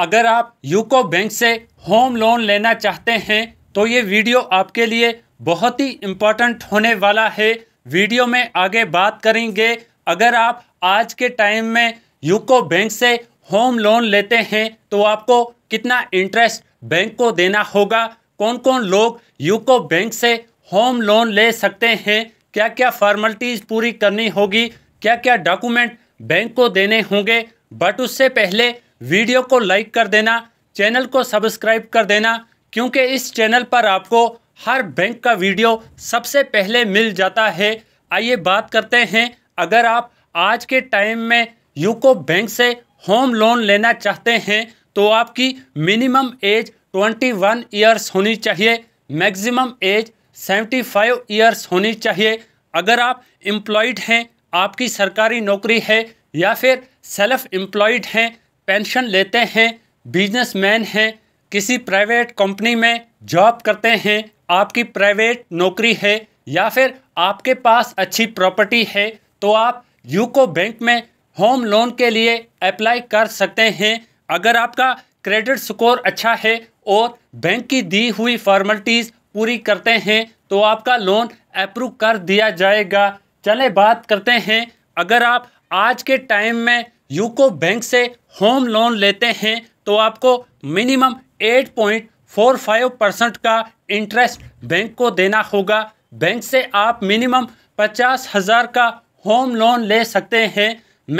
अगर आप UCO bank से होम लोन लेना चाहते हैं तो ये वीडियो आपके लिए बहुत ही इम्पोर्टेंट होने वाला है वीडियो में आगे बात करेंगे अगर आप आज के टाइम में यूको बैंक से होम लोन लेते हैं तो आपको कितना इंटरेस्ट बैंक को देना होगा कौन कौन लोग यूको बैंक से होम लोन ले सकते हैं क्या क्या फॉर्मेलिटीज़ पूरी करनी होगी क्या क्या डॉक्यूमेंट बैंक को देने होंगे बट उससे पहले वीडियो को लाइक कर देना चैनल को सब्सक्राइब कर देना क्योंकि इस चैनल पर आपको हर बैंक का वीडियो सबसे पहले मिल जाता है आइए बात करते हैं अगर आप आज के टाइम में यूको बैंक से होम लोन लेना चाहते हैं तो आपकी मिनिमम एज 21 इयर्स होनी चाहिए मैक्सिमम एज 75 इयर्स होनी चाहिए अगर आप एम्प्लॉयड हैं आपकी सरकारी नौकरी है या फिर सेल्फ एम्प्लॉयड हैं पेंशन लेते हैं बिजनेसमैन हैं किसी प्राइवेट कंपनी में जॉब करते हैं आपकी प्राइवेट नौकरी है या फिर आपके पास अच्छी प्रॉपर्टी है तो आप यूको बैंक में होम लोन के लिए अप्लाई कर सकते हैं अगर आपका क्रेडिट स्कोर अच्छा है और बैंक की दी हुई फॉर्मेलिटीज़ पूरी करते हैं तो आपका लोन अप्रूव कर दिया जाएगा चले बात करते हैं अगर आप आज के टाइम में यूको बैंक से होम लोन लेते हैं तो आपको मिनिमम 8.45 परसेंट का इंटरेस्ट बैंक को देना होगा बैंक से आप मिनिमम पचास हज़ार का होम लोन ले सकते हैं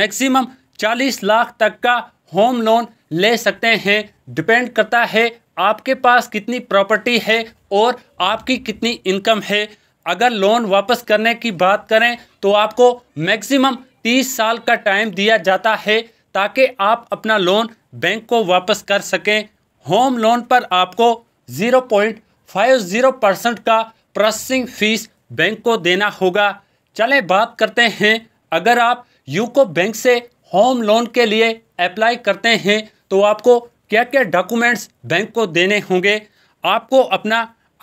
मैक्सिमम चालीस लाख तक का होम लोन ले सकते हैं डिपेंड करता है आपके पास कितनी प्रॉपर्टी है और आपकी कितनी इनकम है अगर लोन वापस करने की बात करें तो आपको मैक्सिमम तीस साल का टाइम दिया जाता है ताकि आप अपना लोन बैंक को वापस कर सकें होम लोन पर आपको zero point five zero percent का प्रोसेसिंग फ़ीस बैंक को देना होगा चलें बात करते हैं अगर आप यूको बैंक से होम लोन के लिए अप्लाई करते हैं तो आपको क्या क्या डॉक्यूमेंट्स बैंक को देने होंगे आपको अपना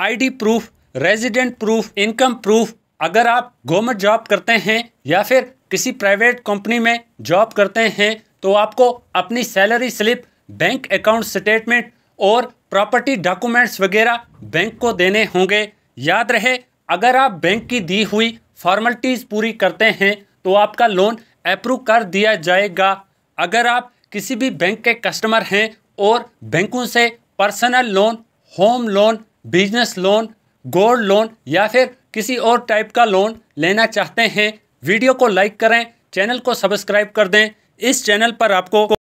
ID proof resident proof income proof अगर आप गवर्नमेंट जॉब करते हैं या फिर किसी प्राइवेट कंपनी में जॉब करते हैं तो आपको अपनी salary slip bank account statement और प्रॉपर्टी डॉक्यूमेंट्स वगैरह बैंक को देने होंगे याद रहे अगर आप बैंक की दी हुई फॉर्मेलिटीज़ पूरी करते हैं तो आपका लोन अप्रूव कर दिया जाएगा अगर आप किसी भी बैंक के कस्टमर हैं और बैंकों से personal loan home loan business loan gold loan या फिर किसी और टाइप का लोन लेना चाहते हैं वीडियो को लाइक करें चैनल को सब्सक्राइब कर दें इस चैनल पर आपको